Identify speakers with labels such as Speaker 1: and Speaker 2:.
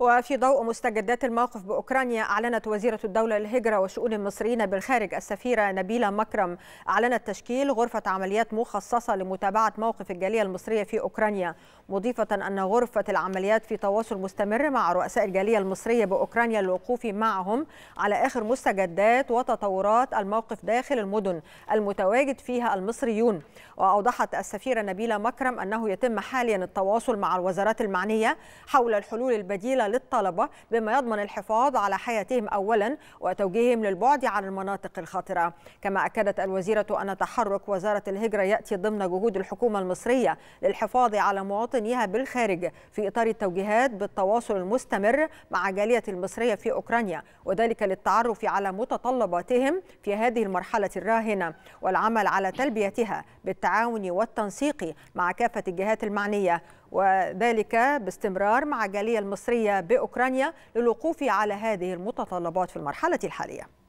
Speaker 1: وفي ضوء مستجدات الموقف بأوكرانيا أعلنت وزيرة الدولة للهجرة وشؤون المصريين بالخارج السفيرة نبيلة مكرم أعلنت تشكيل غرفة عمليات مخصصة لمتابعة موقف الجالية المصرية في أوكرانيا مضيفة أن غرفة العمليات في تواصل مستمر مع رؤساء الجالية المصرية بأوكرانيا للوقوف معهم على آخر مستجدات وتطورات الموقف داخل المدن المتواجد فيها المصريون وأوضحت السفيرة نبيلة مكرم أنه يتم حاليا التواصل مع الوزارات المعنية حول الحلول البديلة للطلبة بما يضمن الحفاظ على حياتهم أولا وتوجيههم للبعد عن المناطق الخطرة كما أكدت الوزيرة أن تحرك وزارة الهجرة يأتي ضمن جهود الحكومة المصرية للحفاظ على مواطنيها بالخارج في إطار التوجيهات بالتواصل المستمر مع جالية المصرية في أوكرانيا وذلك للتعرف على متطلباتهم في هذه المرحلة الراهنة والعمل على تلبيتها بالتعاون والتنسيق مع كافة الجهات المعنية وذلك باستمرار مع الجالية المصرية بأوكرانيا للوقوف على هذه المتطلبات في المرحلة الحالية